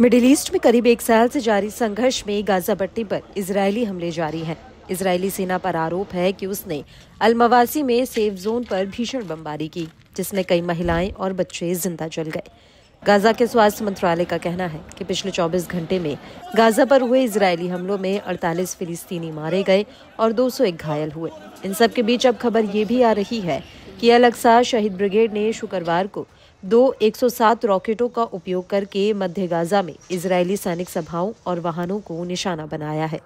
middle east में करीब एक साल से जारी संघर्ष में गाजा पट्टी पर इसराइली हमले जारी हैं इसराइली सेना पर आरोप है कि उसने अलमवासी में सेफ जोन पर भीषण बमबारी की जिसमें कई महिलाएं और बच्चे जिंदा जल गए गाजा के स्वास्थ्य मंत्रालय का कहना है कि पिछले 24 घंटे में गाजा पर हुए इसराइली हमलों में 48 फिलिस्तीनी मारे गए और 201 घायल हुए इन सब के बीच अब खबर ये भी आ रही है कि अलक्सा शहीद ब्रिगेड ने शुक्रवार को दो 107 रॉकेटों का उपयोग करके मध्य गाजा में इजरायली सैनिक सभाओं और वाहनों को निशाना बनाया है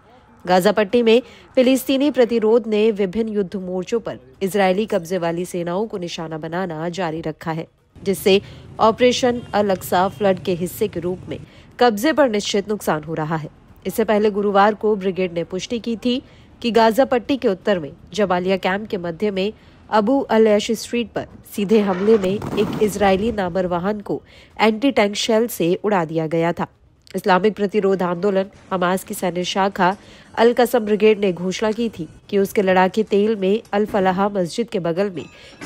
गाजा पट्टी में फिलिस्तीनी प्रतिरोध ने विभिन्न युद्ध मोर्चों पर इजरायली कब्जे वाली सेनाओं को निशाना बनाना जारी रखा है जिससे ऑपरेशन अलक्सा फ्लड के हिस्से के रूप में कब्जे पर निश्चित नुकसान हो रहा है इससे पहले गुरुवार को ब्रिगेड ने पुष्टि की थी कि गाजा पट्टी के उत्तर में जबालिया कैंप के मध्य में अबू अलैश स्ट्रीट पर सीधे हमले में एक इजरायली नामर वाहन को एंटी टैंक शेल से उड़ा दिया गया था इस्लामिक प्रतिरोध आंदोलन हमास की सैन्य शाखा अल कसम ब्रिगेड ने घोषणा की थी कि उसके लड़ाके तेल में अल फलाहा मस्जिद के बगल में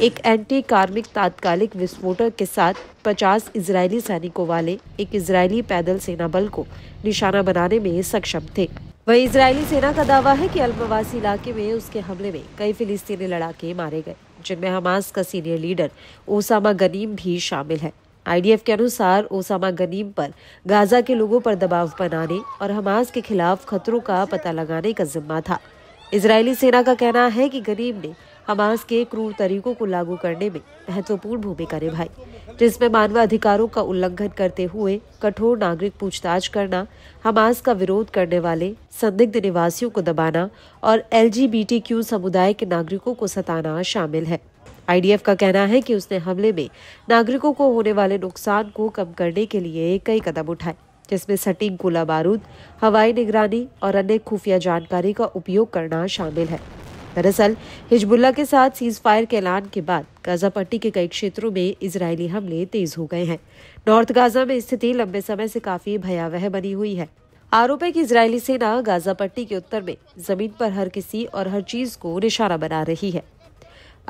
एक एंटी कार्मिक तात्कालिक विस्फोटक के साथ 50 इजरायली सैनिकों वाले एक इजरायली पैदल सेना बल को निशाना बनाने में सक्षम थे वहीं इजरायली सेना का दावा है कि अल्पवासी इलाके में उसके हमले में कई फिलिस्तीनी लड़ाके मारे गए जिनमें हमास का सीनियर लीडर ओसामा गनीम भी शामिल है आईडीएफ के अनुसार ओसामा गनीम पर गाजा के लोगों पर दबाव बनाने और हमास के खिलाफ खतरों का पता लगाने का जिम्मा था इसराइली सेना का कहना है कि गनीम ने हमास के क्रूर तरीकों को लागू करने में महत्वपूर्ण भूमिका निभाई जिसमें मानवाधिकारों का उल्लंघन करते हुए कठोर नागरिक पूछताछ करना हमास का विरोध करने वाले संदिग्ध निवासियों को दबाना और एल समुदाय के नागरिकों को सताना शामिल है आई का कहना है कि उसने हमले में नागरिकों को होने वाले नुकसान को कम करने के लिए कई कदम उठाए जिसमें सटीक गोला बारूद हवाई निगरानी और अन्य खुफिया जानकारी का उपयोग करना शामिल है दरअसल हिजबुल्ला के साथ सीज फायर के ऐलान के बाद गाजा पट्टी के कई क्षेत्रों में इसराइली हमले तेज हो गए हैं नॉर्थ गाजा में स्थिति लंबे समय से काफी भयावह बनी हुई है आरोप है कि इसराइली सेना गाजा पट्टी के उत्तर में जमीन पर हर किसी और हर चीज को निशाना बना रही है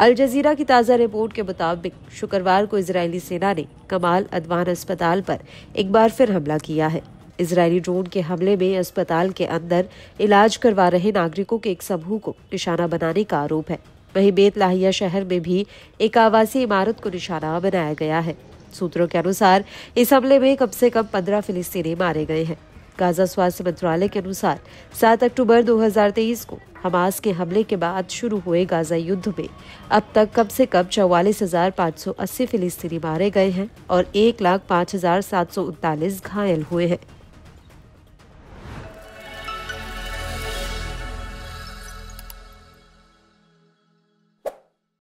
अल जजीरा की ताज़ा रिपोर्ट के मुताबिक शुक्रवार को इजरायली सेना ने कमाल अदवान अस्पताल पर एक बार फिर हमला किया है इसराइली ड्रोन के हमले में अस्पताल के अंदर इलाज करवा रहे नागरिकों के एक समूह को निशाना बनाने का आरोप है वहीं बेत लाहिया शहर में भी एक आवासीय इमारत को निशाना बनाया गया है सूत्रों के अनुसार इस हमले में कम से कम पंद्रह फिलिस्तीनी मारे गए हैं गाजा स्वास्थ्य मंत्रालय के अनुसार 7 अक्टूबर 2023 को हमास के हमले के बाद शुरू हुए गाजा युद्ध में अब तक कम से कम चौवालीस हजार पाँच सौ अस्सी फिलिस्तीनी मारे गए हैं और एक लाख पाँच हजार सात सौ उनतालीस घायल हुए हैं